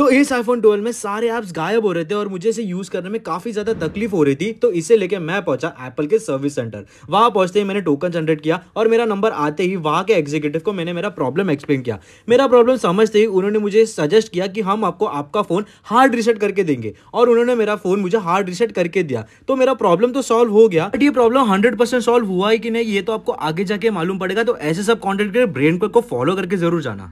तो इस iPhone twelve में सारे ऐप्स गायब हो रहे थे और मुझे इसे यूज करने में काफी ज्यादा तकलीफ हो रही थी तो इसे लेकर मैं पहुंचा एप्पल के सर्विस सेंटर वहां पहुंचते ही मैंने टोकन जनरेट किया और मेरा नंबर आते ही वहां के एग्जीक्यूटिव को मैंने मेरा प्रॉब्लम एक्सप्लेन किया मेरा प्रॉब्लम समझते ही उन्होंने मुझे सजेस्ट किया कि हम आपको आपका फोन हार्ड रिसेट करके देंगे और उन्होंने मेरा फोन मुझे हार्ड रिसेट करके दिया तो मेरा प्रॉब्लम तो सॉल्व हो गया बट ये प्रॉब्लम हंड्रेड परसेंट सॉल्व हुआ है कि नहीं ये तो आपको आगे जाके मालूम पड़ेगा तो ऐसे सब कॉन्टेंट ब्रेन को फॉलो करके जरूर जाना